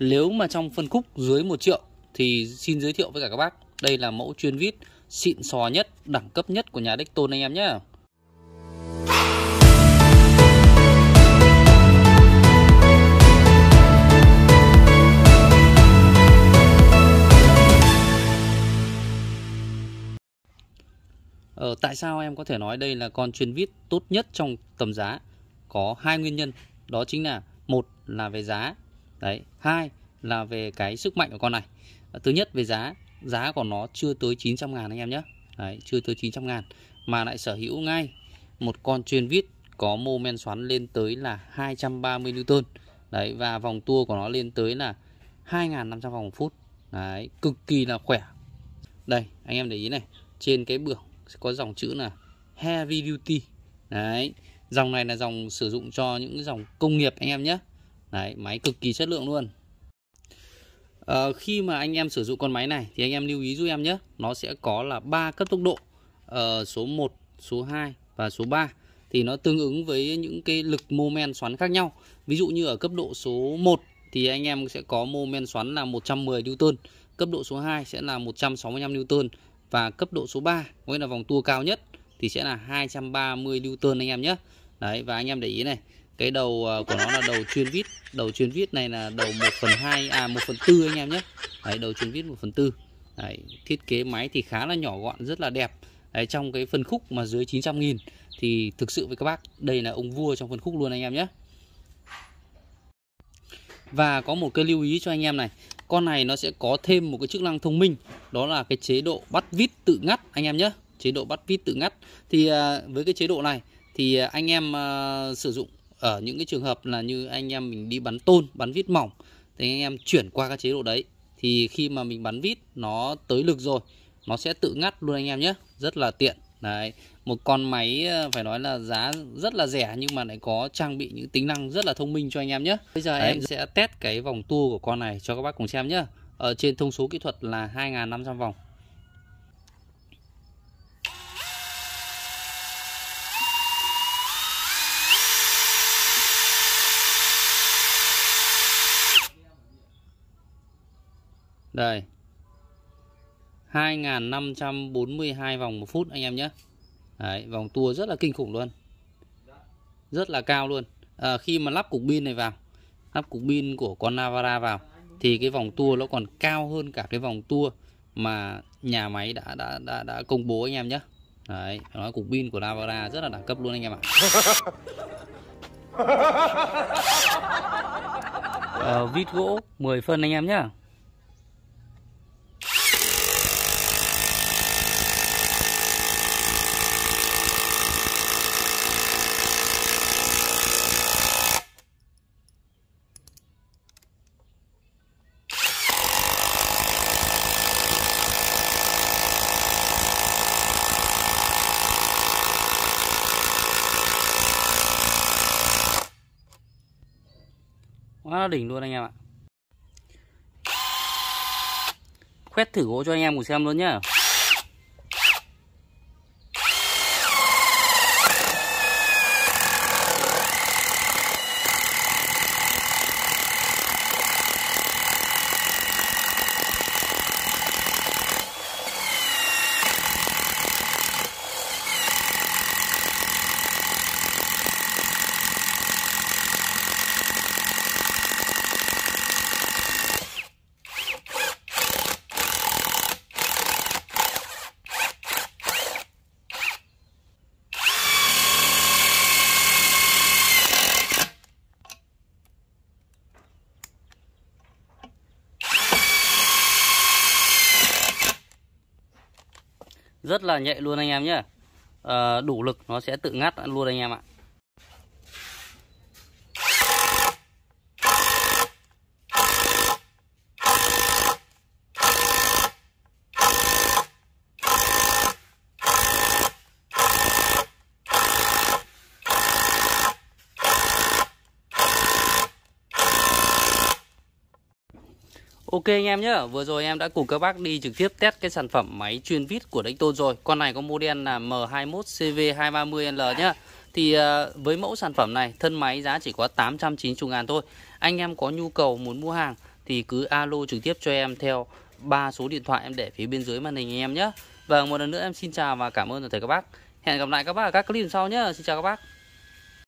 Nếu mà trong phân khúc dưới 1 triệu thì xin giới thiệu với cả các bác, đây là mẫu chuyên vít xịn sò nhất, đẳng cấp nhất của nhà Dicton anh em nhé. Ờ, tại sao em có thể nói đây là con chuyên vít tốt nhất trong tầm giá? Có hai nguyên nhân, đó chính là một là về giá đấy hai là về cái sức mạnh của con này thứ nhất về giá giá của nó chưa tới 900 ngàn anh em nhé đấy, chưa tới 900 ngàn mà lại sở hữu ngay một con chuyên vít có mô men xoắn lên tới là 230 Newton đấy và vòng tua của nó lên tới là 2.500 vòng một phút đấy cực kỳ là khỏe đây anh em để ý này trên cái bưởng có dòng chữ là heavy duty đấy dòng này là dòng sử dụng cho những dòng công nghiệp anh em nhé Đấy, máy cực kỳ chất lượng luôn à, Khi mà anh em sử dụng con máy này Thì anh em lưu ý giúp em nhé Nó sẽ có là 3 cấp tốc độ à, Số 1, số 2 và số 3 Thì nó tương ứng với những cái lực mô men xoắn khác nhau Ví dụ như ở cấp độ số 1 Thì anh em sẽ có mô men xoắn là 110 Newton Cấp độ số 2 sẽ là 165 Newton Và cấp độ số 3 Nghĩa là vòng tua cao nhất Thì sẽ là 230 Newton anh em nhé Đấy và anh em để ý này cái đầu ờ, của nó là đầu chuyên vít đầu chuyên vít này là đầu 1 phần 2 à 1 phần 4 anh em nhé đấy, đầu chuyên vít 1 phần 4 đấy, thiết kế máy thì khá là nhỏ gọn rất là đẹp đấy, trong cái phân khúc mà dưới 900 nghìn thì thực sự với các bác đây là ông vua trong phân khúc luôn anh em nhé và có một cái lưu ý cho anh em này con này nó sẽ có thêm một cái chức năng thông minh đó là cái chế độ bắt vít tự ngắt anh em nhé chế độ bắt vít tự ngắt thì à, với cái chế độ này thì anh em à, sử dụng ở ờ, những cái trường hợp là như anh em mình đi bắn tôn bắn vít mỏng thì anh em chuyển qua các chế độ đấy thì khi mà mình bắn vít nó tới lực rồi nó sẽ tự ngắt luôn anh em nhé rất là tiện đấy một con máy ờ, phải nói là giá rất là rẻ nhưng mà lại có trang bị những tính năng rất là thông minh cho anh em nhé bây giờ đấy. em sẽ test cái vòng tua của con này cho các bác cùng xem nhé ở ờ, trên thông số kỹ thuật là 2.500 vòng Đây 2542 vòng một phút anh em nhé Đấy, Vòng tua rất là kinh khủng luôn Rất là cao luôn à, Khi mà lắp cục pin này vào Lắp cục pin của con Navara vào Thì cái vòng tua nó còn cao hơn cả cái vòng tua Mà nhà máy đã đã đã, đã công bố anh em nhé Đấy, nói cục pin của Navara rất là đẳng cấp luôn anh em ạ à, Vít gỗ 10 phân anh em nhé quá đỉnh luôn anh em ạ khoét thử gỗ cho anh em cùng xem luôn nhá rất là nhạy luôn anh em nhé à, ờ, đủ lực nó sẽ tự ngắt luôn anh em ạ Ok anh em nhé, vừa rồi em đã cùng các bác đi trực tiếp test cái sản phẩm máy chuyên vít của Dayton rồi. Con này có model là M21CV230L nhé. Thì à, với mẫu sản phẩm này, thân máy giá chỉ có 890 ngàn thôi. Anh em có nhu cầu muốn mua hàng thì cứ alo trực tiếp cho em theo ba số điện thoại em để phía bên dưới màn hình anh em nhé. Và vâng, một lần nữa em xin chào và cảm ơn toàn thể các bác. Hẹn gặp lại các bác ở các clip sau nhé. Xin chào các bác.